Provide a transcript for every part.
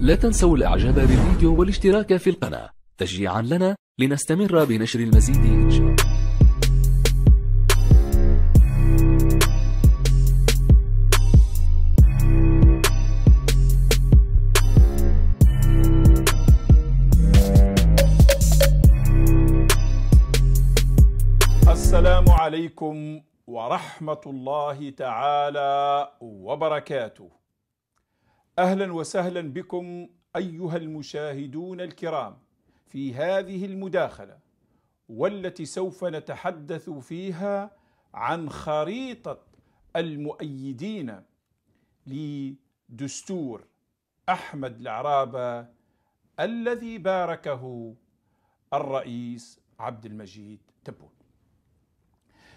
لا تنسوا الاعجاب بالفيديو والاشتراك في القناة تشجيعا لنا لنستمر بنشر المزيد إن شاء الله السلام عليكم ورحمة الله تعالى وبركاته اهلا وسهلا بكم ايها المشاهدون الكرام في هذه المداخله والتي سوف نتحدث فيها عن خريطه المؤيدين لدستور احمد العرابه الذي باركه الرئيس عبد المجيد تبون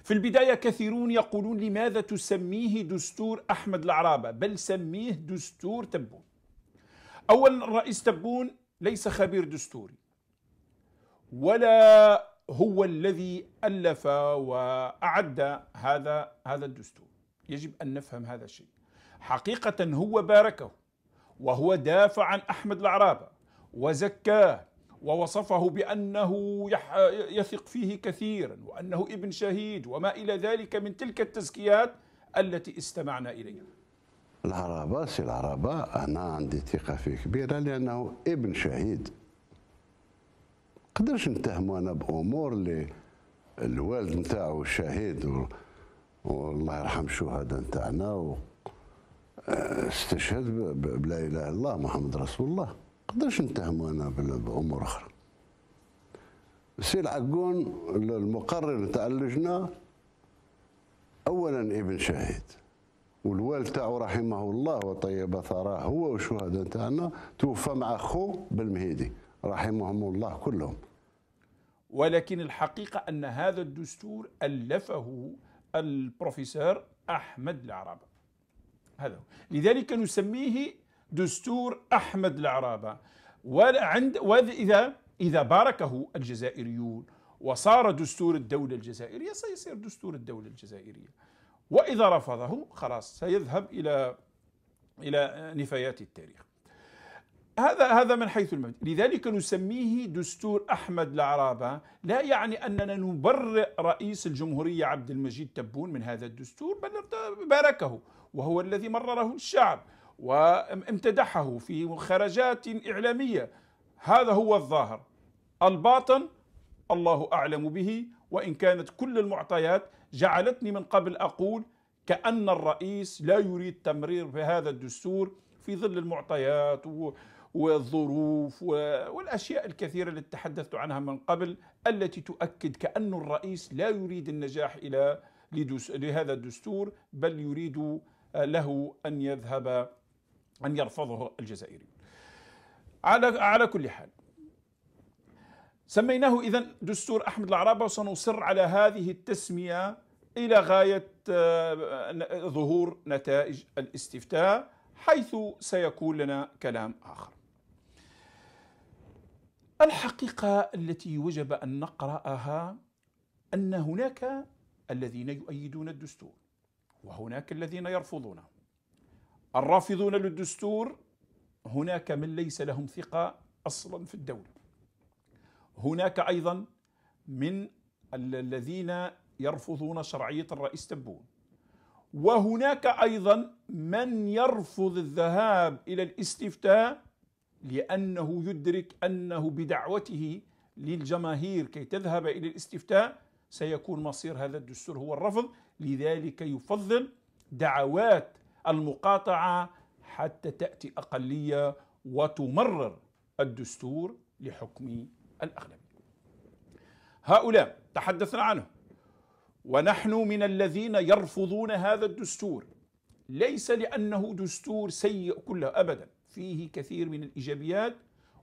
في البداية كثيرون يقولون لماذا تسميه دستور أحمد العرابة بل سميه دستور تبون أولا الرئيس تبون ليس خبير دستوري ولا هو الذي ألف وأعد هذا هذا الدستور يجب أن نفهم هذا الشيء حقيقة هو باركه وهو دافع عن أحمد العرابة وزكاه ووصفه بأنه يثق فيه كثيرا وأنه ابن شهيد وما إلى ذلك من تلك التزكيات التي استمعنا إليها العربة سي العربة أنا عندي ثقة فيه كبيرة لأنه ابن شهيد قدرش نتهمو أنا بأمور اللي الوالد نتاعو شهيد والله يرحم الشهداء نتاعنا آه، استشهد بلا إله إلا الله محمد رسول الله نقدرش نتهمه انا بامور اخرى سي العقون المقرر تاع اللجنه اولا ابن شهيد والوالد تاعو رحمه الله وطيب ثراه هو والشهداء تاعنا توفى مع خو بالمهيدي رحمهم الله كلهم ولكن الحقيقة أن هذا الدستور ألفه البروفيسور أحمد العرب هذا هو. لذلك نسميه دستور أحمد العرابة وعند وإذا إذا باركه الجزائريون وصار دستور الدولة الجزائرية سيصير دستور الدولة الجزائرية وإذا رفضه خلاص سيذهب إلى إلى نفايات التاريخ هذا هذا من حيث المبدأ لذلك نسميه دستور أحمد العرابة لا يعني أننا نبرئ رئيس الجمهورية عبد المجيد تبون من هذا الدستور بل باركه وهو الذي مرره الشعب وامتدحه في خرجات إعلامية هذا هو الظاهر الباطن الله أعلم به وإن كانت كل المعطيات جعلتني من قبل أقول كأن الرئيس لا يريد تمرير بهذا الدستور في ظل المعطيات والظروف والأشياء الكثيرة التي تحدثت عنها من قبل التي تؤكد كأن الرئيس لا يريد النجاح إلى لهذا الدستور بل يريد له أن يذهب أن يرفضه الجزائريون على على كل حال سميناه إذا دستور أحمد العرابة وسنصر على هذه التسمية إلى غاية آه، ظهور نتائج الاستفتاء حيث سيكون لنا كلام آخر الحقيقة التي وجب أن نقرأها أن هناك الذين يؤيدون الدستور وهناك الذين يرفضونه الرافضون للدستور هناك من ليس لهم ثقة أصلا في الدولة هناك أيضا من الذين يرفضون شرعية الرئيس تبون وهناك أيضا من يرفض الذهاب إلى الاستفتاء لأنه يدرك أنه بدعوته للجماهير كي تذهب إلى الاستفتاء سيكون مصير هذا الدستور هو الرفض لذلك يفضل دعوات المقاطعه حتى تاتي اقليه وتمرر الدستور لحكم الاغلبيه. هؤلاء تحدثنا عنهم ونحن من الذين يرفضون هذا الدستور ليس لانه دستور سيء كله ابدا فيه كثير من الايجابيات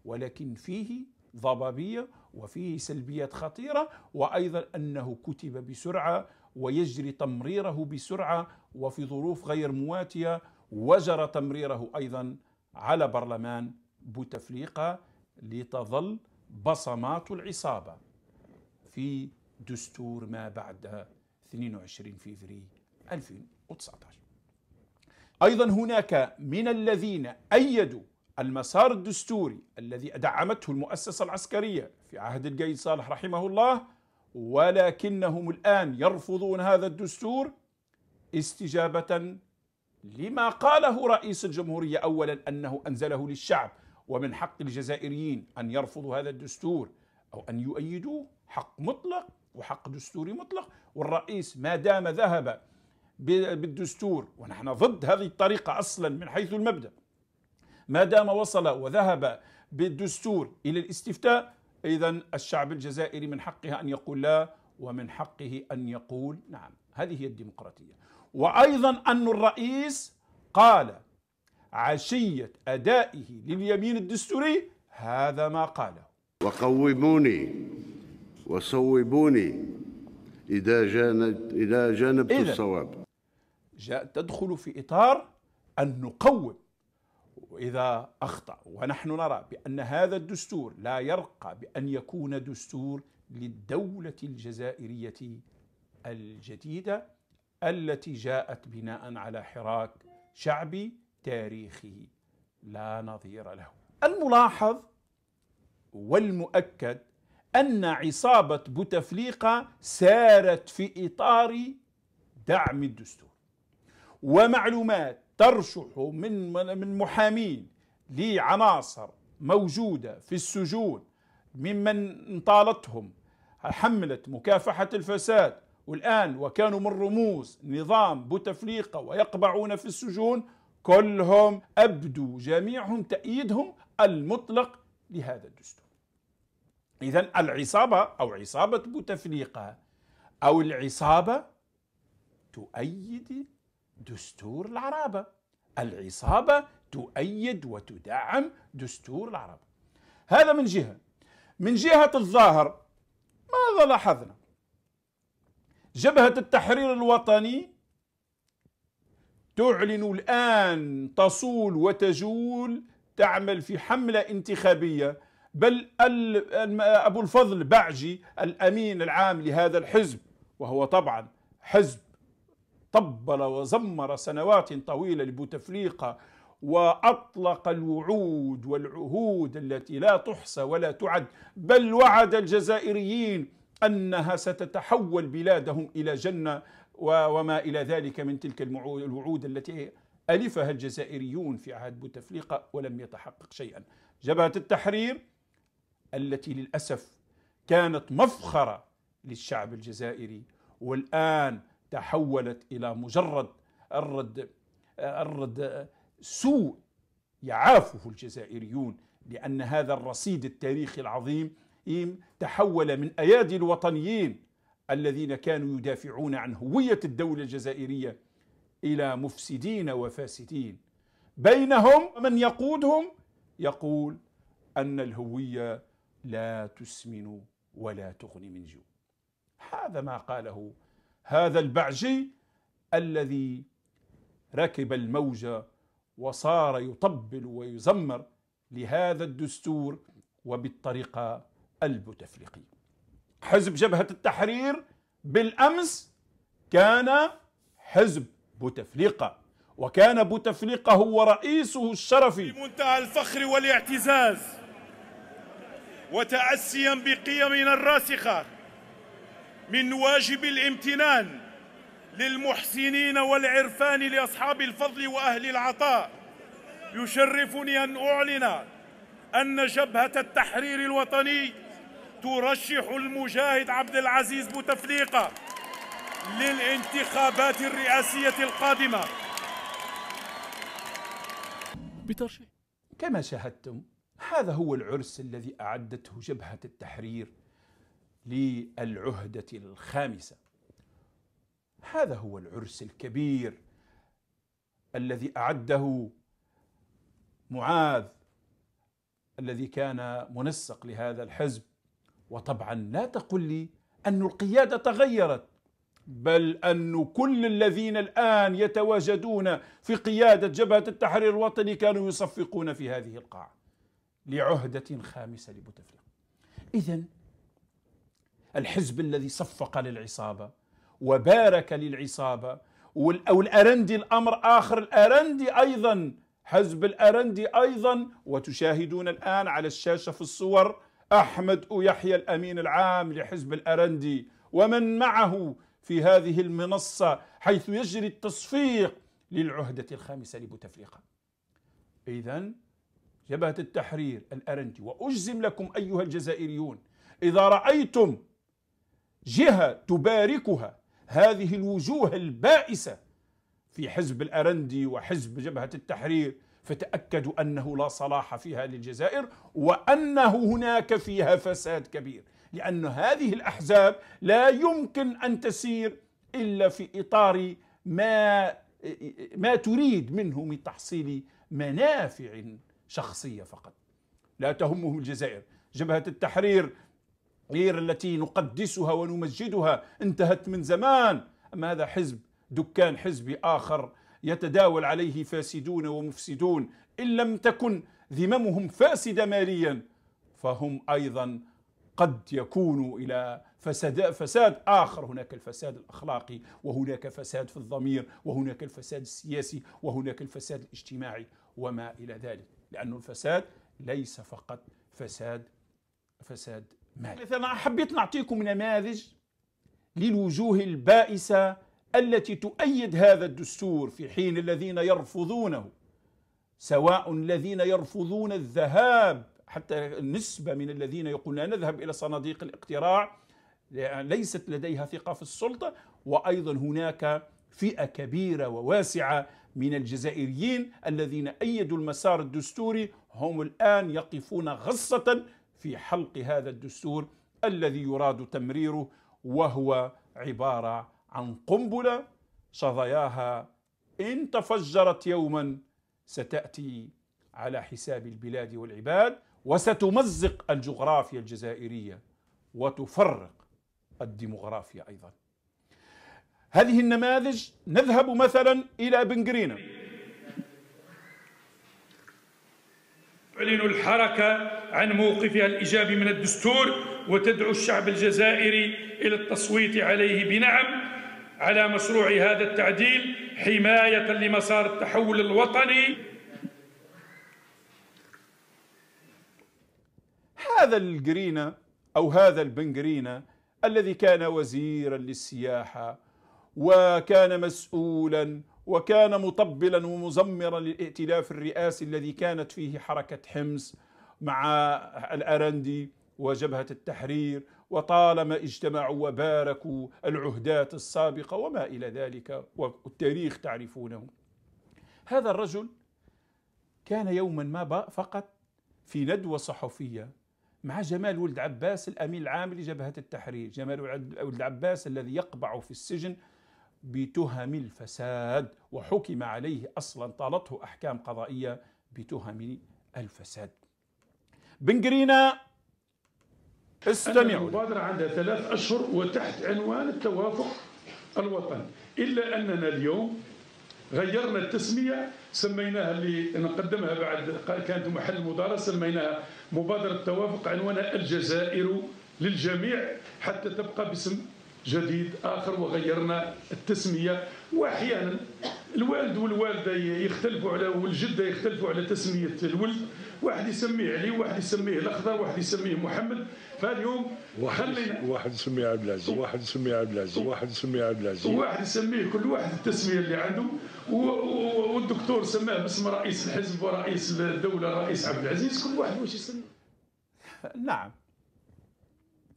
ولكن فيه ضبابيه وفيه سلبيات خطيره وايضا انه كتب بسرعه ويجري تمريره بسرعه وفي ظروف غير مواتية وجرى تمريره أيضا على برلمان بوتفليقة لتظل بصمات العصابة في دستور ما بعد 22 فيفري 2019 أيضا هناك من الذين أيدوا المسار الدستوري الذي دعمته المؤسسة العسكرية في عهد القيد صالح رحمه الله ولكنهم الآن يرفضون هذا الدستور استجابة لما قاله رئيس الجمهورية أولا أنه أنزله للشعب ومن حق الجزائريين أن يرفضوا هذا الدستور أو أن يؤيدوه حق مطلق وحق دستوري مطلق والرئيس ما دام ذهب بالدستور ونحن ضد هذه الطريقة أصلا من حيث المبدأ ما دام وصل وذهب بالدستور إلى الاستفتاء إذا الشعب الجزائري من حقها أن يقول لا ومن حقه أن يقول نعم هذه هي الديمقراطية وأيضا أن الرئيس قال عشية أدائه لليمين الدستوري هذا ما قاله وقوموني وصوبوني إذا جانب, إذا جانبت إذن الصواب جاء تدخل في إطار أن نقوم وإذا أخطأ ونحن نرى بأن هذا الدستور لا يرقى بأن يكون دستور للدولة الجزائرية الجديدة التي جاءت بناء على حراك شعبي تاريخي لا نظير له الملاحظ والمؤكد أن عصابة بوتفليقة سارت في إطار دعم الدستور ومعلومات ترشح من من محامين لعناصر موجودة في السجون ممن طالتهم حمله مكافحة الفساد والآن وكانوا من رموز نظام بوتفليقة ويقبعون في السجون كلهم أبدوا جميعهم تأييدهم المطلق لهذا الدستور إذا العصابة أو عصابة بوتفليقة أو العصابة تؤيد دستور العرابة العصابة تؤيد وتدعم دستور العرب هذا من جهة من جهة الظاهر ماذا لاحظنا جبهة التحرير الوطني تعلن الآن تصول وتجول تعمل في حملة انتخابية بل أبو الفضل بعجي الأمين العام لهذا الحزب وهو طبعا حزب طبل وزمر سنوات طويلة لبوتفليقة وأطلق الوعود والعهود التي لا تحصى ولا تعد بل وعد الجزائريين أنها ستتحول بلادهم إلى جنة وما إلى ذلك من تلك الوعود التي ألفها الجزائريون في عهد بوتفليقة ولم يتحقق شيئا جبهة التحرير التي للأسف كانت مفخرة للشعب الجزائري والآن تحولت إلى مجرد الرد الرد سوء يعافه الجزائريون لأن هذا الرصيد التاريخي العظيم تحول من أيادي الوطنيين الذين كانوا يدافعون عن هوية الدولة الجزائرية إلى مفسدين وفاسدين بينهم من يقودهم يقول أن الهوية لا تسمن ولا تغني من جوع هذا ما قاله هذا البعجي الذي ركب الموجة وصار يطبل ويزمر لهذا الدستور وبالطريقة البوتفليقي حزب جبهة التحرير بالأمس كان حزب بوتفليقة وكان بوتفليقة هو رئيسه الشرفي بمنتهى الفخر والاعتزاز وتأسيا بقيمنا الراسخة من واجب الامتنان للمحسنين والعرفان لأصحاب الفضل وأهل العطاء يشرفني أن أعلن أن جبهة التحرير الوطني ترشح المجاهد عبد العزيز بوتفليقة للانتخابات الرئاسية القادمة بترشيح كما شاهدتم هذا هو العرس الذي أعدته جبهة التحرير للعهدة الخامسة هذا هو العرس الكبير الذي أعده معاذ الذي كان منسق لهذا الحزب وطبعا لا تقل لي أن القيادة تغيرت بل أن كل الذين الآن يتواجدون في قيادة جبهة التحرير الوطني كانوا يصفقون في هذه القاعة لعهدة خامسة لبوتفليقة إذا الحزب الذي صفق للعصابة وبارك للعصابة أو الأرندي الأمر آخر الأرندي أيضا حزب الأرندي أيضا وتشاهدون الآن على الشاشة في الصور أحمد يحيى الأمين العام لحزب الأرندي ومن معه في هذه المنصة حيث يجري التصفيق للعهدة الخامسة لبوتفليقة إذا جبهة التحرير الأرندي وأجزم لكم أيها الجزائريون إذا رأيتم جهة تباركها هذه الوجوه البائسة في حزب الأرندي وحزب جبهة التحرير فتأكدوا أنه لا صلاح فيها للجزائر وأنه هناك فيها فساد كبير لأن هذه الأحزاب لا يمكن أن تسير إلا في إطار ما ما تريد منه من تحصيل منافع شخصية فقط لا تهمهم الجزائر جبهة التحرير غير التي نقدسها ونمجدها انتهت من زمان أما هذا حزب دكان حزبي آخر يتداول عليه فاسدون ومفسدون إن لم تكن ذممهم فاسدة ماليا فهم أيضا قد يكونوا إلى فساد, فساد آخر هناك الفساد الأخلاقي وهناك فساد في الضمير وهناك الفساد السياسي وهناك الفساد الاجتماعي وما إلى ذلك لأن الفساد ليس فقط فساد فساد مالي مثلا حبيت نعطيكم نماذج للوجوه البائسة التي تؤيد هذا الدستور في حين الذين يرفضونه سواء الذين يرفضون الذهاب حتى نسبة من الذين يقولون نذهب إلى صناديق الاقتراع ليست لديها ثقة في السلطة وأيضا هناك فئة كبيرة وواسعة من الجزائريين الذين أيدوا المسار الدستوري هم الآن يقفون غصة في حلق هذا الدستور الذي يراد تمريره وهو عبارة عن قنبله صداياها ان تفجرت يوما ستاتي على حساب البلاد والعباد وستمزق الجغرافيا الجزائريه وتفرق الديموغرافيا ايضا. هذه النماذج نذهب مثلا الى بنغرينا تعلن الحركه عن موقفها الايجابي من الدستور وتدعو الشعب الجزائري الى التصويت عليه بنعم على مشروع هذا التعديل حماية لمسار التحول الوطني هذا الجرينا أو هذا البنجرينا الذي كان وزيرا للسياحة وكان مسؤولا وكان مطبلا ومزمرا للائتلاف الرئاسي الذي كانت فيه حركة حمص مع الأرندي وجبهة التحرير وطالما اجتمعوا وباركوا العهدات السابقة وما إلى ذلك والتاريخ تعرفونه هذا الرجل كان يوما ما فقط في ندوة صحفية مع جمال ولد عباس الأمين العام لجبهة التحرير جمال ولد عباس الذي يقبع في السجن بتهم الفساد وحكم عليه أصلا طالته أحكام قضائية بتهم الفساد بنقرينا استمعوا المبادرة عندها ثلاث أشهر وتحت عنوان التوافق الوطني إلا أننا اليوم غيرنا التسمية سميناها اللي نقدمها بعد كانت محل مدارسة سميناها مبادرة التوافق عنوانها الجزائر للجميع حتى تبقى باسم جديد آخر وغيرنا التسمية وأحيانا الوالد والوالدة يختلفوا على والجدة يختلفوا على تسمية الولد واحد يسميه علي واحد يسميه الاخضر واحد يسميه محمد فاليوم خلينا واحد يسميه عبد العزيز واحد يسميه عبد العزيز واحد يسميه عبد العزيز واحد يسميه كل واحد التسميه اللي عنده والدكتور سماه باسم رئيس الحزب ورئيس الدوله رئيس عبد العزيز كل واحد واش يسميه نعم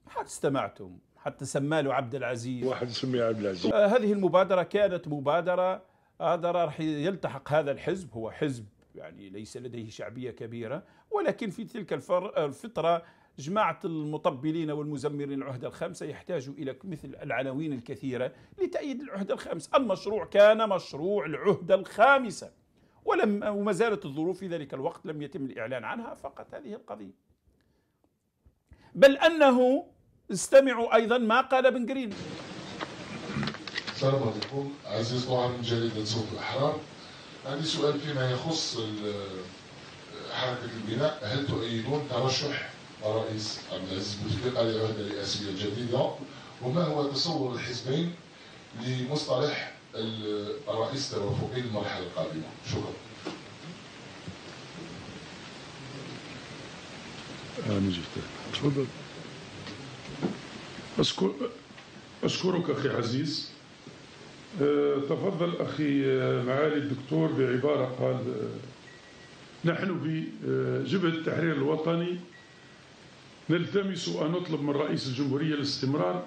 حتى استمعتم حتى سماله عبد العزيز واحد سمي عبد العزيز آه هذه المبادرة كانت مبادرة هذا راح يلتحق هذا الحزب هو حزب يعني ليس لديه شعبية كبيرة ولكن في تلك الفترة جماعة المطبلين والمزمرين العهدة الخامسة يحتاج إلى مثل العناوين الكثيرة لتأييد العهدة الخامسة المشروع كان مشروع العهدة الخامسة ولم وما زالت الظروف في ذلك الوقت لم يتم الإعلان عنها فقط هذه القضية بل أنه استمعوا أيضا ما قال بن جرين السلام عليكم عزيز طبعا جريدة صوت الأحرار عندي سؤال فيما يخص حركة البناء هل تؤيدون ترشح الرئيس عبد العزيز بوتفليقة للعهدة الرئاسية الجديدة وما هو تصور الحزبين لمصطلح الرئيس التوافقي للمرحلة القادمة شكرا أنا جبتك تفضل أشكرك أخي عزيز أه، تفضل أخي أه، معالي الدكتور بعبارة قال أه، نحن بجبهة التحرير الوطني نلتمس أن نطلب من رئيس الجمهورية الاستمرار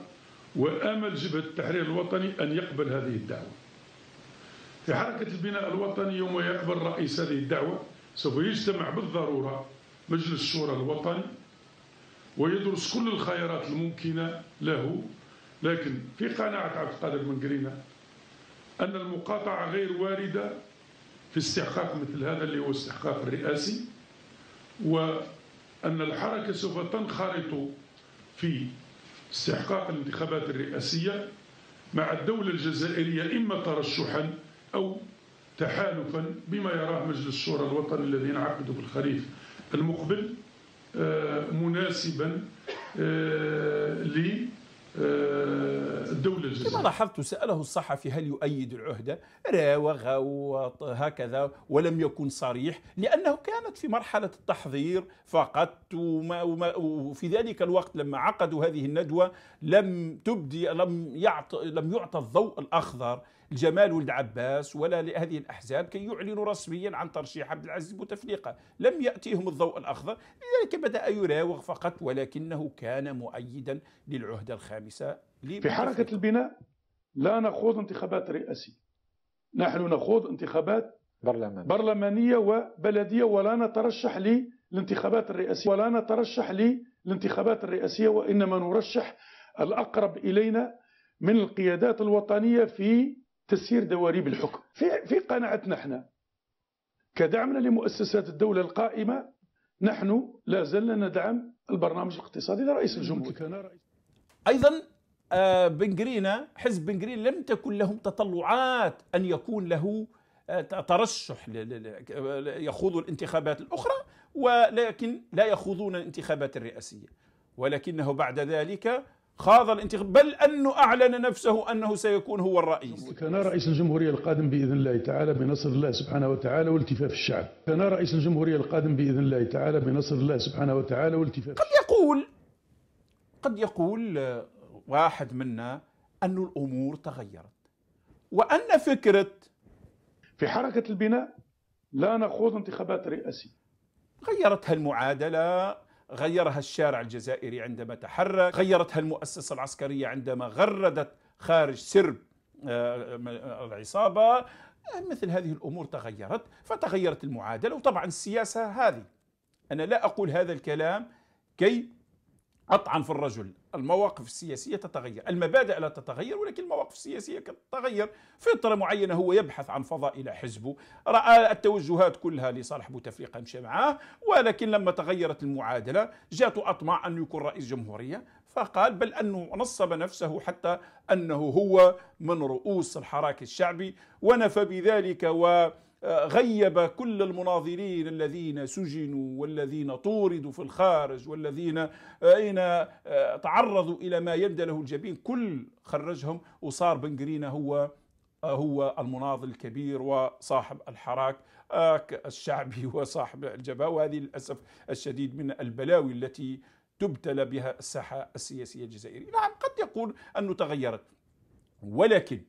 وأمل جبهة التحرير الوطني أن يقبل هذه الدعوة في حركة البناء الوطني يوم يقبل رئيس هذه الدعوة سوف يجتمع بالضرورة مجلس الشورى الوطني ويدرس كل الخيارات الممكنة له لكن في قناعة عبد القادر منقرينا أن المقاطعة غير واردة في استحقاق مثل هذا اللي هو استحقاق الرئاسي وأن الحركة سوف تنخرط في استحقاق الانتخابات الرئاسية مع الدولة الجزائرية إما ترشحا أو تحالفا بما يراه مجلس الشورى الوطني الذي ينعقد في الخريف المقبل آه، مناسبا آه، لي آه، الدولة الجزائرية كما لاحظت سأله الصحفي هل يؤيد العهدة راوغ وهكذا ولم يكن صريح لأنه كانت في مرحلة التحضير فقط وما وما وفي ذلك الوقت لما عقدوا هذه الندوة لم تبدي لم يعط لم يعطى الضوء الأخضر جمال ولد عباس ولا لهذه الأحزاب كي يعلنوا رسميا عن ترشيح عبد العزيز بوتفليقة لم يأتيهم الضوء الأخضر لذلك بدأ يراوغ فقط ولكنه كان مؤيدا للعهدة الخامسة في حركة البناء لا نخوض انتخابات رئاسية نحن نخوض انتخابات برلمان. برلمانية وبلدية ولا نترشح للانتخابات الرئاسية ولا نترشح للانتخابات الرئاسية وإنما نرشح الأقرب إلينا من القيادات الوطنية في تسيير دواريب الحكم في في قناعتنا احنا كدعمنا لمؤسسات الدولة القائمة نحن لا زلنا ندعم البرنامج الاقتصادي لرئيس الجمهورية أيضا آه، بنجرينا حزب بنجرين لم تكن لهم تطلعات أن يكون له آه، ترشح يخوض الانتخابات الأخرى ولكن لا يخوضون الانتخابات الرئاسية ولكنه بعد ذلك خاض الانتخاب بل أنه أعلن نفسه أنه سيكون هو الرئيس كان رئيس الجمهورية القادم بإذن الله تعالى بنصر الله سبحانه وتعالى والتفاف الشعب كان رئيس الجمهورية القادم بإذن الله تعالى بنصر الله سبحانه وتعالى والتفاف قد يقول قد يقول واحد منا أن الأمور تغيرت وأن فكرة في حركة البناء لا نخوض انتخابات رئاسية غيرتها المعادلة غيرها الشارع الجزائري عندما تحرك غيرتها المؤسسة العسكرية عندما غردت خارج سرب آه، العصابة مثل هذه الأمور تغيرت فتغيرت المعادلة وطبعا السياسة هذه أنا لا أقول هذا الكلام كي قطعا في الرجل المواقف السياسية تتغير المبادئ لا تتغير ولكن المواقف السياسية تتغير فترة معينة هو يبحث عن فضائل حزبه رأى التوجهات كلها لصالح بوتفليقة مشى معاه ولكن لما تغيرت المعادلة جاءت أطمع أن يكون رئيس جمهورية فقال بل أنه نصب نفسه حتى أنه هو من رؤوس الحراك الشعبي ونفى بذلك و غيب كل المناظرين الذين سجنوا والذين طوردوا في الخارج والذين آه، أين آه، تعرضوا إلى ما يندى له الجبين كل خرجهم وصار بنغرينا هو آه، هو المناضل الكبير وصاحب الحراك الشعبي وصاحب الجبهة وهذه للأسف الشديد من البلاوي التي تبتلى بها الساحة السياسية الجزائرية نعم قد يقول أنه تغيرت ولكن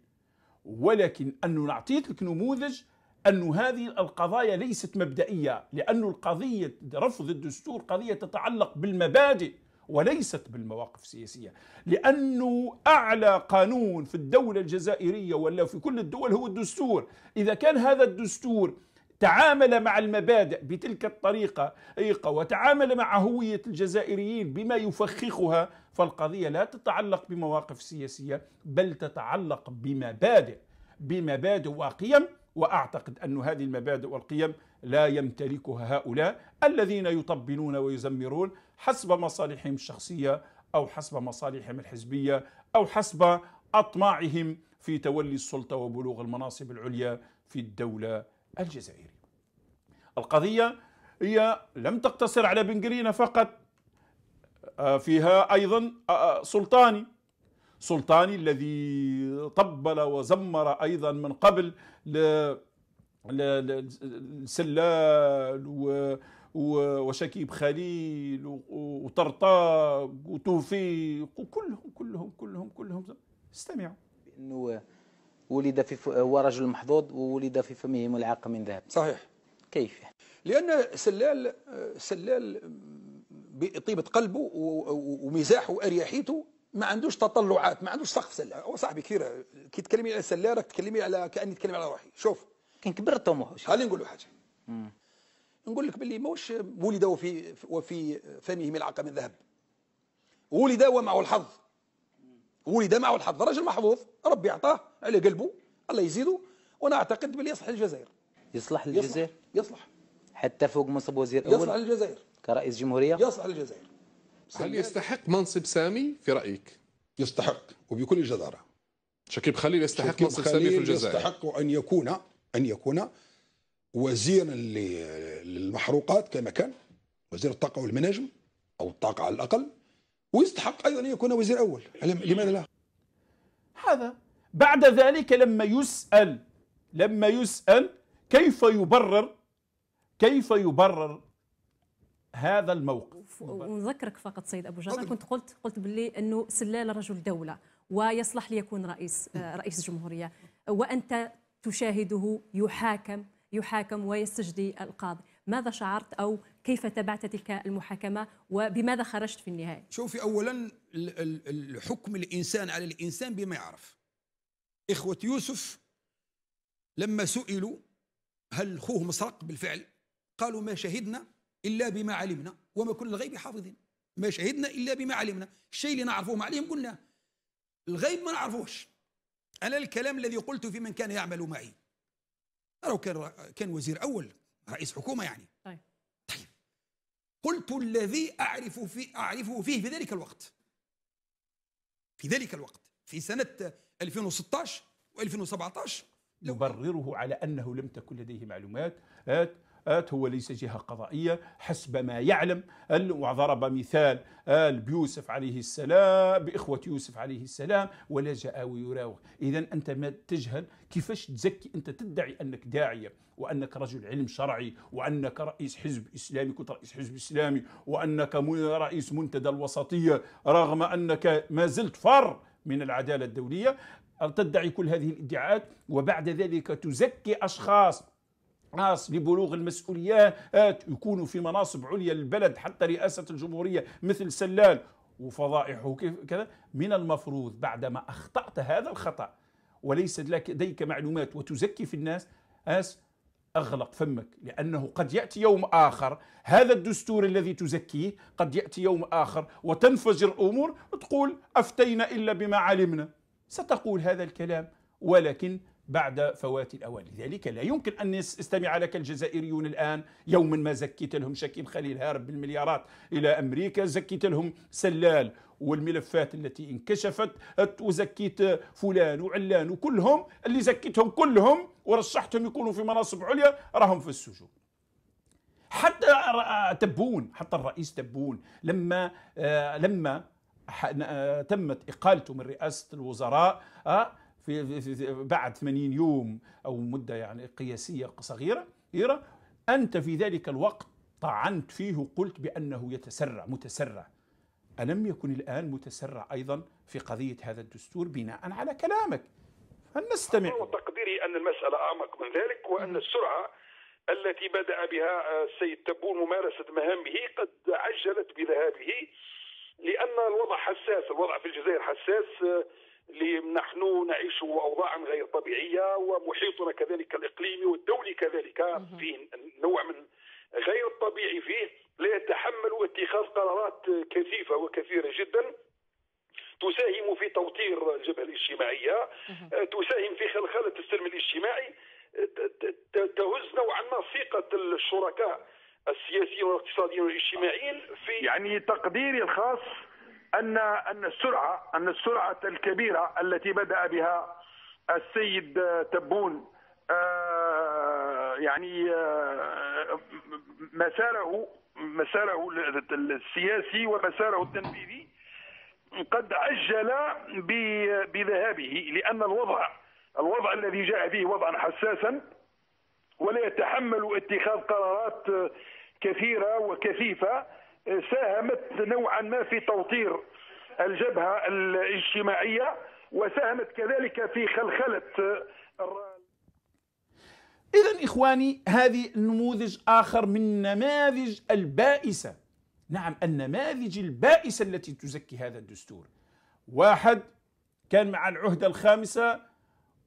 ولكن أنه نعطيك نموذج أن هذه القضايا ليست مبدئية لأن القضية رفض الدستور قضية تتعلق بالمبادئ وليست بالمواقف السياسية لأنه أعلى قانون في الدولة الجزائرية ولا في كل الدول هو الدستور إذا كان هذا الدستور تعامل مع المبادئ بتلك الطريقة أيقة وتعامل مع هوية الجزائريين بما يفخخها فالقضية لا تتعلق بمواقف سياسية بل تتعلق بمبادئ بمبادئ وقيم واعتقد ان هذه المبادئ والقيم لا يمتلكها هؤلاء الذين يطبلون ويزمرون حسب مصالحهم الشخصيه او حسب مصالحهم الحزبيه او حسب اطماعهم في تولي السلطه وبلوغ المناصب العليا في الدوله الجزائريه. القضيه هي لم تقتصر على بنجرينا فقط آه، فيها ايضا آه، آه، سلطاني سلطاني الذي طبل وزمر أيضا من قبل السلال وشكيب خليل وطرطاق وتوفيق وكلهم كلهم كلهم كلهم استمعوا بأنه ولد في هو رجل محظوظ وولد في فمه ملعقة من ذهب صحيح كيف لأن سلال سلال بطيبة قلبه ومزاحه وأريحيته ما عندوش تطلعات ما عندوش سقف سله هو صاحبي كثير كي تكلمي على سله راك تكلمي على كاني تكلمي على روحي شوف كان كبر الطموح خلينا نقول له حاجه مم. نقول لك باللي ماهوش ولد وفي وفي فمه ملعقه من ذهب ولد ومعه الحظ ولد معه الحظ رجل محظوظ ربي اعطاه على قلبه الله يزيده وانا اعتقد باللي يصلح للجزائر يصلح للجزائر يصلح, يصلح. حتى فوق منصب وزير اول يصلح للجزائر كرئيس جمهوريه يصلح للجزائر هل يستحق منصب سامي في رايك؟ يستحق وبكل جداره شكيب خليل يستحق شكيب منصب سامي في الجزائر يستحق ان يكون ان يكون وزيرا للمحروقات كما كان وزير الطاقه والمناجم او الطاقه على الاقل ويستحق ايضا ان يكون وزير اول لماذا لا؟ هذا بعد ذلك لما يسال لما يسال كيف يبرر كيف يبرر هذا الموقف ونذكرك فقط سيد ابو جعفر كنت قلت قلت باللي انه سلال رجل دوله ويصلح ليكون رئيس آه، رئيس جمهوريه وانت تشاهده يحاكم يحاكم ويستجدي القاضي ماذا شعرت او كيف تبعت تلك المحاكمه وبماذا خرجت في النهايه شوفي اولا الحكم الانسان على الانسان بما يعرف اخوه يوسف لما سئلوا هل خوه مسرق بالفعل قالوا ما شهدنا إلا بما علمنا وما كنا الغيب حافظين ما شهدنا إلا بما علمنا الشيء اللي نعرفه ما عليهم قلناه الغيب ما نعرفوش أنا الكلام الذي قلته في من كان يعمل معي راه كان كان وزير أول رئيس حكومة يعني طيب طيب قلت الذي أعرف في أعرفه فيه في ذلك الوقت في ذلك الوقت في سنة 2016 و2017 يبرره على أنه لم تكن لديه معلومات الاتفاقات هو ليس جهة قضائية حسب ما يعلم وضرب مثال آل بيوسف عليه السلام بإخوة يوسف عليه السلام ولجأ ويراوغ إذا أنت ما تجهل كيفاش تزكي أنت تدعي أنك داعية وأنك رجل علم شرعي وأنك رئيس حزب إسلامي كنت رئيس حزب إسلامي وأنك رئيس منتدى الوسطية رغم أنك ما زلت فر من العدالة الدولية تدعي كل هذه الادعاءات وبعد ذلك تزكي أشخاص ناس لبلوغ المسؤوليات آه، يكونوا في مناصب عليا للبلد حتى رئاسة الجمهورية مثل سلال وفضائحه كيف كذا من المفروض بعدما أخطأت هذا الخطأ وليس لديك معلومات وتزكي في الناس أس اغلق فمك لانه قد ياتي يوم اخر هذا الدستور الذي تزكيه قد ياتي يوم اخر وتنفجر امور وتقول افتينا الا بما علمنا ستقول هذا الكلام ولكن بعد فوات الأوان لذلك لا يمكن أن يستمع لك الجزائريون الآن يوما ما زكيت لهم شكيل خليل هارب بالمليارات إلى أمريكا زكيت لهم سلال والملفات التي انكشفت وزكيت فلان وعلان وكلهم اللي زكيتهم كلهم ورشحتهم يكونوا في مناصب عليا راهم في السجون حتى تبون حتى الرئيس تبون لما آه، لما آه، تمت اقالته من رئاسه الوزراء آه، في, بعد 80 يوم أو مدة يعني قياسية صغيرة أنت في ذلك الوقت طعنت فيه وقلت بأنه يتسرع متسرع ألم يكن الآن متسرع أيضا في قضية هذا الدستور بناء على كلامك فلنستمع تقديري أن المسألة أعمق من ذلك وأن السرعة التي بدأ بها السيد تبون ممارسة مهامه قد عجلت بذهابه لأن الوضع حساس الوضع في الجزائر حساس نحن نعيش اوضاعا غير طبيعيه ومحيطنا كذلك الاقليمي والدولي كذلك فيه نوع من غير الطبيعي فيه لا يتحمل اتخاذ قرارات كثيفه وكثيره جدا تساهم في توطير الجبهه الاجتماعيه آه، تساهم في خلخله السلم الاجتماعي تهز نوعا ما ثقه الشركاء السياسيين والاقتصاديين والاجتماعيين في يعني تقديري الخاص ان ان السرعه ان السرعه الكبيره التي بدا بها السيد تبون آه، يعني آه، مساره مساره السياسي ومساره التنفيذي قد عجل بذهابه لان الوضع الوضع الذي جاء به وضعا حساسا ولا يتحمل اتخاذ قرارات كثيره وكثيفه ساهمت نوعا ما في توطير الجبهة الاجتماعية وساهمت كذلك في خلخلة إذا إخواني هذه نموذج آخر من النماذج البائسة نعم النماذج البائسة التي تزكي هذا الدستور واحد كان مع العهدة الخامسة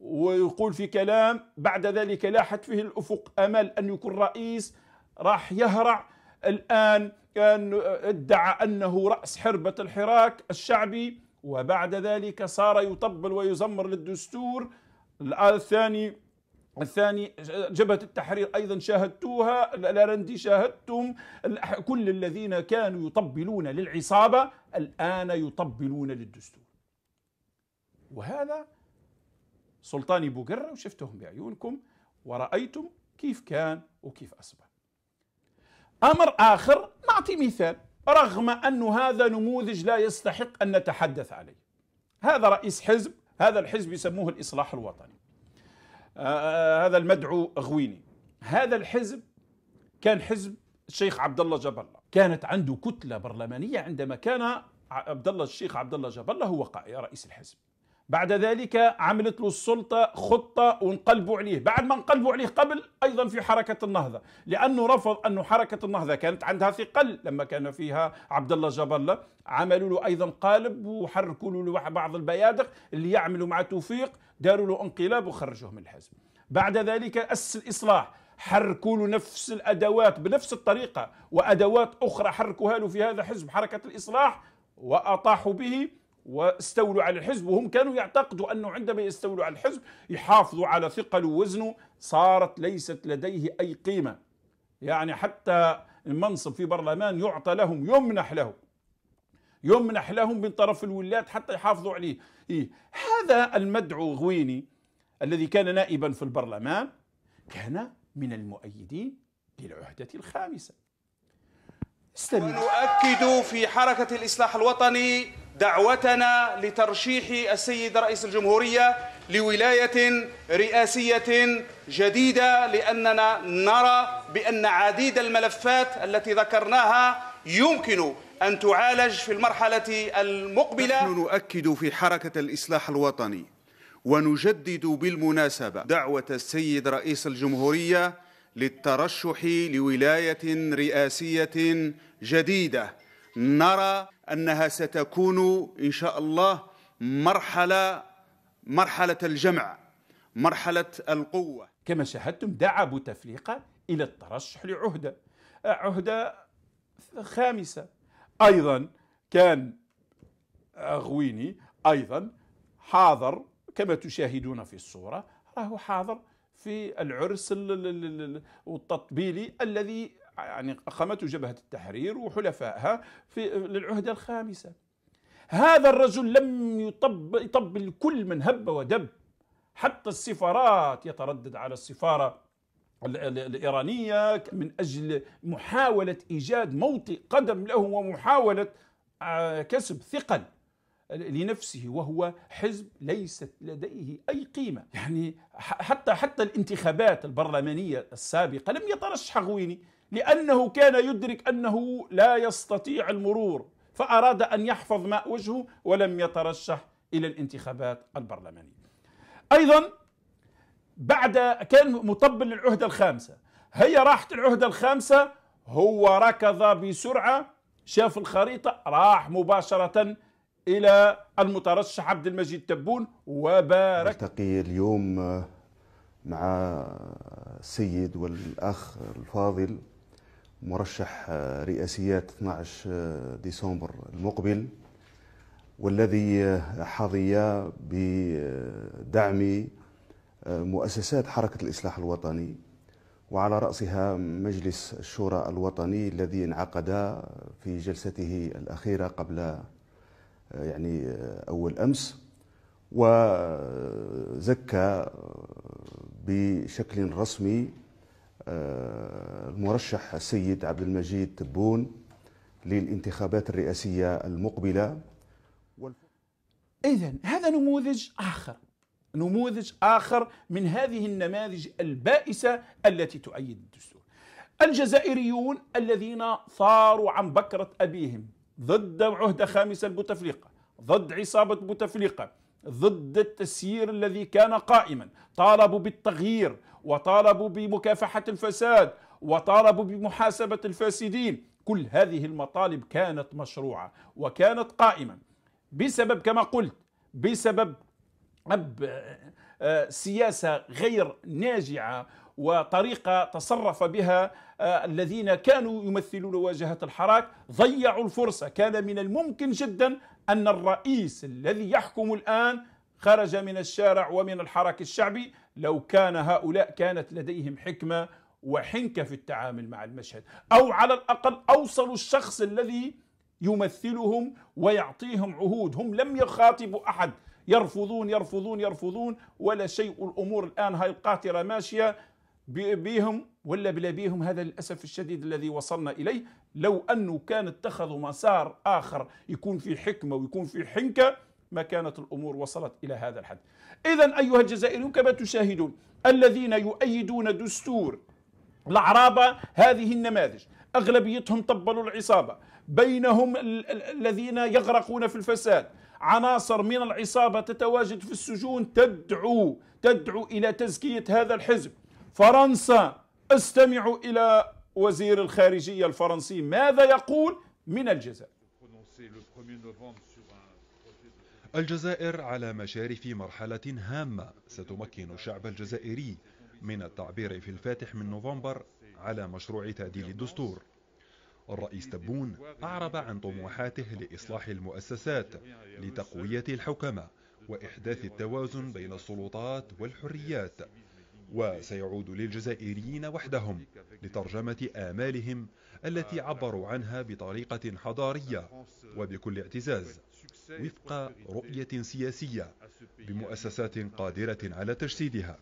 ويقول في كلام بعد ذلك لاحت فيه الأفق أمل أن يكون رئيس راح يهرع الآن ادعى أنه رأس حربة الحراك الشعبي وبعد ذلك صار يطبل ويزمر للدستور الثاني الثاني جبهة التحرير أيضا شاهدتوها الأرندي شاهدتم كل الذين كانوا يطبلون للعصابة الآن يطبلون للدستور وهذا سلطاني بوقرة وشفتهم بعيونكم ورأيتم كيف كان وكيف أصبح أمر آخر نعطي مثال رغم أن هذا نموذج لا يستحق أن نتحدث عليه هذا رئيس حزب هذا الحزب يسموه الإصلاح الوطني آه، هذا المدعو غويني هذا الحزب كان حزب الشيخ عبد الله جاب الله كانت عنده كتلة برلمانية عندما كان عبد الله الشيخ عبد الله جاب الله هو رئيس الحزب بعد ذلك عملت له السلطة خطة وانقلبوا عليه بعد ما انقلبوا عليه قبل أيضا في حركة النهضة لأنه رفض أن حركة النهضة كانت عندها ثقل لما كان فيها عبد الله جبلة عملوا له أيضا قالب وحركوا له بعض البيادق اللي يعملوا مع توفيق داروا له انقلاب وخرجوه من الحزب بعد ذلك أس الإصلاح حركوا له نفس الأدوات بنفس الطريقة وأدوات أخرى حركوها له في هذا حزب حركة الإصلاح وأطاحوا به واستولوا على الحزب وهم كانوا يعتقدوا أنه عندما يستولوا على الحزب يحافظوا على ثقله ووزنه صارت ليست لديه أي قيمة يعني حتى المنصب في برلمان يعطى لهم يمنح لهم يمنح لهم من طرف الولاة حتى يحافظوا عليه إيه؟ هذا المدعو غويني الذي كان نائبا في البرلمان كان من المؤيدين للعهدة الخامسة استمع. ونؤكد في حركة الإصلاح الوطني دعوتنا لترشيح السيد رئيس الجمهورية لولاية رئاسية جديدة لأننا نرى بأن عديد الملفات التي ذكرناها يمكن أن تعالج في المرحلة المقبلة نحن نؤكد في حركة الإصلاح الوطني ونجدد بالمناسبة دعوة السيد رئيس الجمهورية للترشح لولاية رئاسية جديدة نرى انها ستكون ان شاء الله مرحله مرحله الجمع مرحله القوه كما شاهدتم دعا بوتفليقه الى الترشح لعهده عهده خامسه ايضا كان غويني ايضا حاضر كما تشاهدون في الصوره راهو حاضر في العرس والتطبيلي الذي يعني قامته جبهة التحرير وحلفائها في للعهدة الخامسة هذا الرجل لم يطب يطبل كل من هب ودب حتى السفارات يتردد على السفارة الإيرانية من أجل محاولة إيجاد موطئ قدم له ومحاولة آه، كسب ثقل لنفسه وهو حزب ليست لديه اي قيمه، يعني حتى حتى الانتخابات البرلمانيه السابقه لم يترشح غويني لأنه كان يدرك أنه لا يستطيع المرور فأراد أن يحفظ ماء وجهه ولم يترشح إلى الانتخابات البرلمانية أيضا بعد كان مطبل للعهدة الخامسة هي راحت العهدة الخامسة هو ركض بسرعة شاف الخريطة راح مباشرة إلى المترشح عبد المجيد تبون وبارك نلتقي اليوم مع السيد والأخ الفاضل مرشح آه، رئاسيات 12 آه، ديسمبر المقبل والذي آه، حظي بدعم مؤسسات حركة الإصلاح الوطني وعلى رأسها مجلس الشورى الوطني الذي انعقد في جلسته الأخيرة قبل يعني أول أمس وزكى بشكل رسمي آه، المرشح السيد عبد المجيد تبون للانتخابات الرئاسية المقبلة إذا هذا نموذج آخر نموذج آخر من هذه النماذج البائسة التي تؤيد الدستور الجزائريون الذين ثاروا عن بكرة أبيهم ضد عهدة خامسة لبوتفليقة ضد عصابة بوتفليقة ضد التسيير الذي كان قائما طالبوا بالتغيير وطالبوا بمكافحة الفساد وطالبوا بمحاسبة الفاسدين كل هذه المطالب كانت مشروعة وكانت قائمة بسبب كما قلت بسبب آه، سياسة غير ناجعة وطريقة تصرف بها آه، الذين كانوا يمثلون واجهة الحراك ضيعوا الفرصة كان من الممكن جدا أن الرئيس الذي يحكم الآن خرج من الشارع ومن الحراك الشعبي لو كان هؤلاء كانت لديهم حكمة وحنكة في التعامل مع المشهد أو على الأقل أوصلوا الشخص الذي يمثلهم ويعطيهم عهود هم لم يخاطبوا أحد يرفضون يرفضون يرفضون ولا شيء الأمور الآن هاي القاطرة ماشية بهم ولا بلا بيهم هذا للأسف الشديد الذي وصلنا إليه لو أنه كان اتخذوا مسار آخر يكون في حكمة ويكون في حنكة ما كانت الأمور وصلت إلى هذا الحد إذا أيها الجزائريون كما تشاهدون الذين يؤيدون دستور العرابه هذه النماذج أغلبيتهم طبلوا العصابة بينهم الذين يغرقون في الفساد عناصر من العصابة تتواجد في السجون تدعو تدعو إلى تزكية هذا الحزب فرنسا استمعوا إلى وزير الخارجية الفرنسي ماذا يقول من الجزائر الجزائر على مشارف مرحلة هامة ستمكن الشعب الجزائري من التعبير في الفاتح من نوفمبر على مشروع تعديل الدستور الرئيس تبون أعرب عن طموحاته لإصلاح المؤسسات لتقوية الحكمة وإحداث التوازن بين السلطات والحريات وسيعود للجزائريين وحدهم لترجمة آمالهم التي عبروا عنها بطريقة حضارية وبكل اعتزاز وفق رؤية سياسية بمؤسسات قادرة على تجسيدها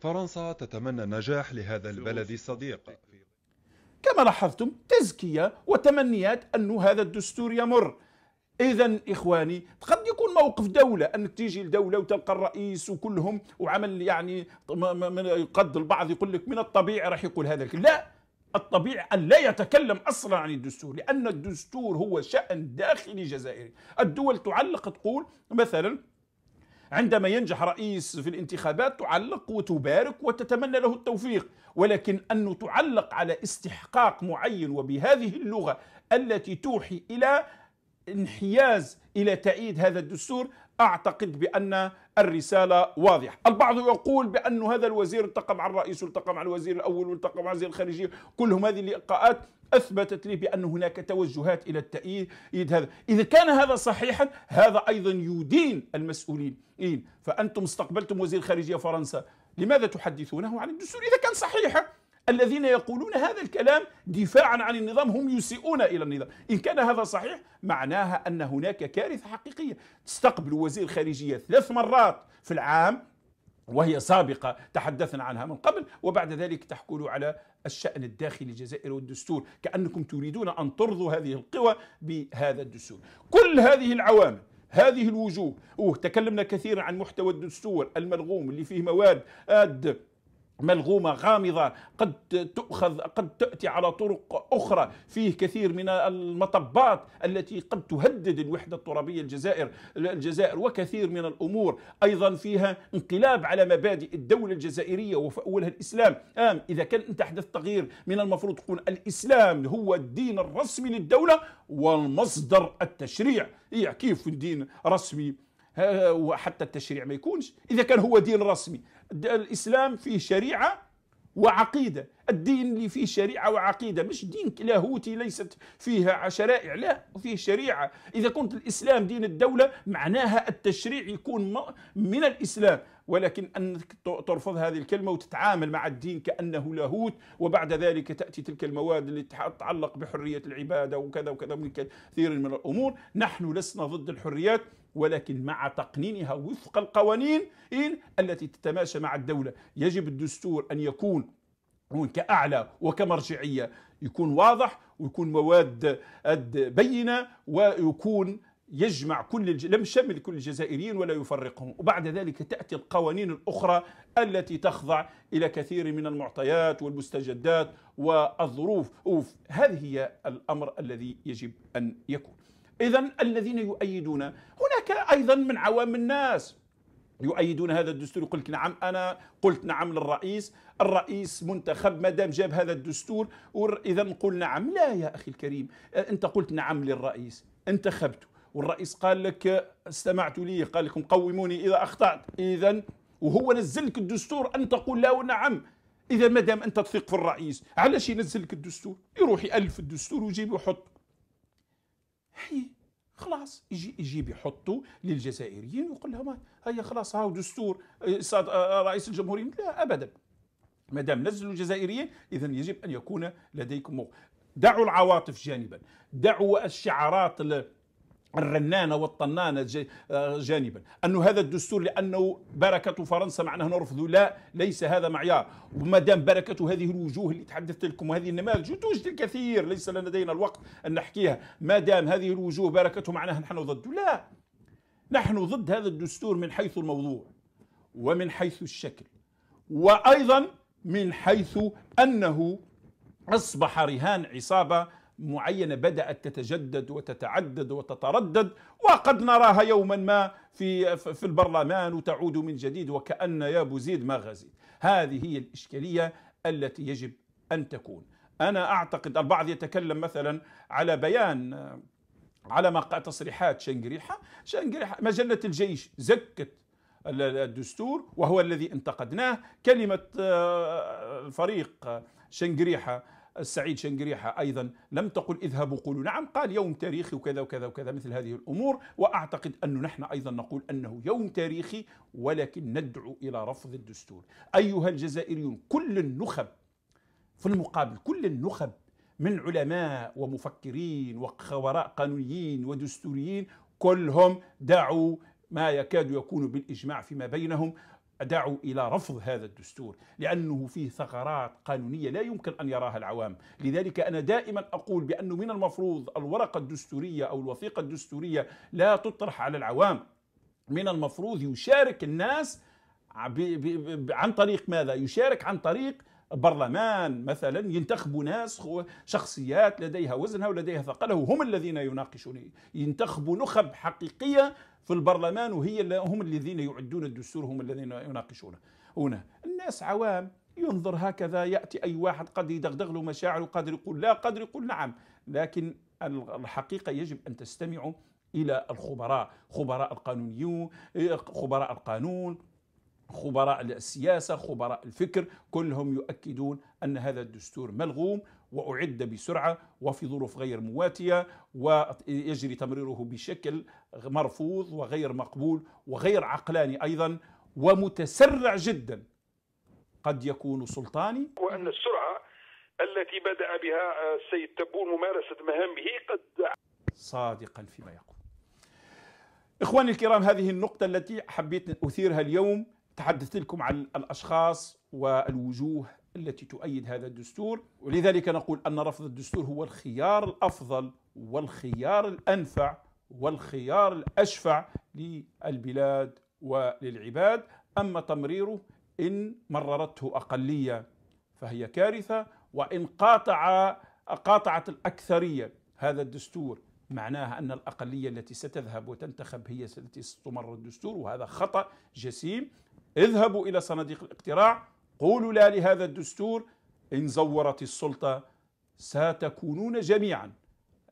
فرنسا تتمنى النجاح لهذا البلد الصديق كما لاحظتم تزكية وتمنيات أن هذا الدستور يمر اذا اخواني قد يكون موقف دوله انك تيجي لدوله وتلقى الرئيس وكلهم وعمل يعني قد البعض يقول لك من الطبيعي راح يقول هذا لا الطبيعي أن لا يتكلم أصلا عن الدستور لأن الدستور هو شأن داخلي جزائري الدول تعلق تقول مثلا عندما ينجح رئيس في الانتخابات تعلق وتبارك وتتمنى له التوفيق ولكن أن تعلق على استحقاق معين وبهذه اللغة التي توحي إلى انحياز إلى تأييد هذا الدستور أعتقد بأن الرسالة واضحة البعض يقول بأن هذا الوزير التقى مع الرئيس والتقى مع الوزير الأول والتقى مع وزير الخارجية كلهم هذه اللقاءات أثبتت لي بأن هناك توجهات إلى التأييد هذا إذا كان هذا صحيحا هذا أيضا يدين المسؤولين فأنتم استقبلتم وزير خارجية فرنسا لماذا تحدثونه عن الدستور إذا كان صحيحا الذين يقولون هذا الكلام دفاعا عن النظام هم يسيئون إلى النظام إن كان هذا صحيح معناها أن هناك كارثة حقيقية تستقبل وزير خارجية ثلاث مرات في العام وهي سابقة تحدثنا عنها من قبل وبعد ذلك تحكولوا على الشأن الداخلي الجزائري والدستور كأنكم تريدون أن ترضوا هذه القوى بهذا الدستور كل هذه العوامل هذه الوجوه أوه تكلمنا كثيرا عن محتوى الدستور الملغوم اللي فيه مواد أد ملغومة غامضة قد تؤخذ قد تأتي على طرق أخرى فيه كثير من المطبات التي قد تهدد الوحدة الترابية الجزائر الجزائر وكثير من الأمور أيضا فيها انقلاب على مبادئ الدولة الجزائرية وفأولها الإسلام آم إذا كان أنت حدث تغيير من المفروض تكون الإسلام هو الدين الرسمي للدولة والمصدر التشريع يعني كيف الدين رسمي وحتى التشريع ما يكونش إذا كان هو دين رسمي الاسلام فيه شريعه وعقيده الدين اللي فيه شريعه وعقيده مش دين لاهوتي ليست فيها شرائع لا فيه شريعه اذا كنت الاسلام دين الدوله معناها التشريع يكون من الاسلام ولكن أنك ترفض هذه الكلمة وتتعامل مع الدين كأنه لاهوت وبعد ذلك تأتي تلك المواد اللي تتعلق بحرية العبادة وكذا وكذا من كثير من الأمور نحن لسنا ضد الحريات ولكن مع تقنينها وفق القوانين التي تتماشى مع الدولة يجب الدستور أن يكون كأعلى وكمرجعية يكون واضح ويكون مواد بينة ويكون يجمع كل الج... لم شمل كل الجزائريين ولا يفرقهم وبعد ذلك تأتي القوانين الأخرى التي تخضع إلى كثير من المعطيات والمستجدات والظروف أوف. هذه هي الأمر الذي يجب أن يكون إذا الذين يؤيدون هناك أيضا من عوام الناس يؤيدون هذا الدستور يقول لك نعم انا قلت نعم للرئيس الرئيس منتخب ما دام جاب هذا الدستور اذا نقول نعم لا يا اخي الكريم انت قلت نعم للرئيس انتخبته والرئيس قال لك استمعت ليه قال لكم قوموني اذا اخطات اذا وهو نزل لك الدستور ان تقول لا ونعم اذا ما دام انت تثق في الرئيس علاش ينزل لك الدستور يروح يالف الدستور ويجيب يحط هي خلاص يجي يجيب يحطوا للجزائريين ويقول لهم هيا خلاص هاو دستور آه، آه، آه، رئيس الجمهوريه لا ابدا ما دام نزلوا الجزائريين اذا يجب ان يكون لديكم دعوا العواطف جانبا دعوا الشعارات الرنانه والطنانه آه، جانبا انه هذا الدستور لانه بركه فرنسا معناه نرفضه لا ليس هذا معيار وما دام بركه هذه الوجوه اللي تحدثت لكم وهذه النماذج توجد الكثير ليس لدينا الوقت ان نحكيها ما دام هذه الوجوه بركته معناها نحن ضده لا نحن ضد هذا الدستور من حيث الموضوع ومن حيث الشكل وايضا من حيث انه اصبح رهان عصابه معينة بدأت تتجدد وتتعدد وتتردد وقد نراها يوما ما في في البرلمان وتعود من جديد وكأن يا بوزيد ما غزي هذه هي الإشكالية التي يجب أن تكون أنا أعتقد البعض يتكلم مثلا على بيان على ما تصريحات شنقريحة شنقريحة مجلة الجيش زكت الدستور وهو الذي انتقدناه كلمة آه، الفريق شنقريحة السعيد شنقريحة أيضا لم تقل اذهبوا قولوا نعم قال يوم تاريخي وكذا وكذا وكذا مثل هذه الأمور وأعتقد أن نحن أيضا نقول أنه يوم تاريخي ولكن ندعو إلى رفض الدستور أيها الجزائريون كل النخب في المقابل كل النخب من علماء ومفكرين وخبراء قانونيين ودستوريين كلهم دعوا ما يكاد يكون بالإجماع فيما بينهم أدعو إلى رفض هذا الدستور لأنه فيه ثغرات قانونية لا يمكن أن يراها العوام لذلك أنا دائما أقول بأنه من المفروض الورقة الدستورية أو الوثيقة الدستورية لا تطرح على العوام من المفروض يشارك الناس عن طريق ماذا؟ يشارك عن طريق برلمان مثلا ينتخبوا ناس شخصيات لديها وزنها ولديها ثقلها وهم الذين يناقشون ينتخبوا نخب حقيقية في البرلمان وهي هم الذين يعدون الدستور هم الذين يناقشونه هنا الناس عوام ينظر هكذا يأتي أي واحد قد يدغدغ له مشاعره قد يقول لا قد يقول نعم لكن الحقيقة يجب أن تستمعوا إلى الخبراء خبراء القانونيون إيه، خبراء القانون خبراء السياسة خبراء الفكر كلهم يؤكدون أن هذا الدستور ملغوم وأعد بسرعة وفي ظروف غير مواتية ويجري تمريره بشكل مرفوض وغير مقبول وغير عقلاني أيضا ومتسرع جدا قد يكون سلطاني وأن السرعة التي بدأ بها السيد تبون ممارسة مهامه قد صادقا فيما يقول إخواني الكرام هذه النقطة التي حبيت أثيرها اليوم تحدثت لكم عن الأشخاص والوجوه التي تؤيد هذا الدستور ولذلك نقول أن رفض الدستور هو الخيار الأفضل والخيار الأنفع والخيار الأشفع للبلاد وللعباد أما تمريره إن مررته أقلية فهي كارثة وإن قاطع قاطعت الأكثرية هذا الدستور معناها أن الأقلية التي ستذهب وتنتخب هي التي ستمرر الدستور وهذا خطأ جسيم اذهبوا إلى صناديق الاقتراع قولوا لا لهذا الدستور إن زورت السلطة ستكونون جميعا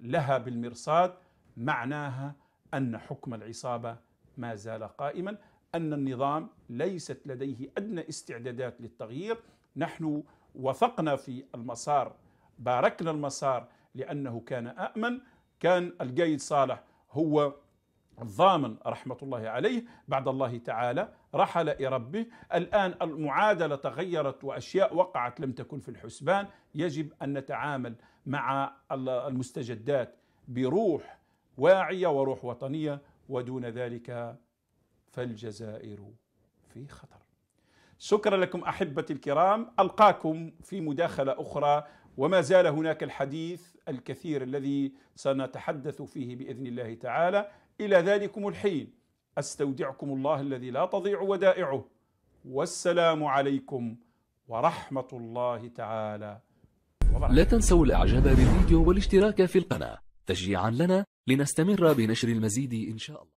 لها بالمرصاد معناها أن حكم العصابة ما زال قائما أن النظام ليست لديه أدنى استعدادات للتغيير نحن وثقنا في المسار باركنا المسار لأنه كان أأمن كان القايد صالح هو الضامن رحمة الله عليه بعد الله تعالى رحل إلى ربه الآن المعادلة تغيرت وأشياء وقعت لم تكن في الحسبان يجب أن نتعامل مع المستجدات بروح واعية وروح وطنية ودون ذلك فالجزائر في خطر شكرا لكم أحبتي الكرام ألقاكم في مداخلة أخرى وما زال هناك الحديث الكثير الذي سنتحدث فيه باذن الله تعالى الى ذلكم الحين استودعكم الله الذي لا تضيع ودائعه والسلام عليكم ورحمه الله تعالى وبركاته. لا تنسوا الاعجاب بالفيديو والاشتراك في القناه تشجيعا لنا لنستمر بنشر المزيد ان شاء الله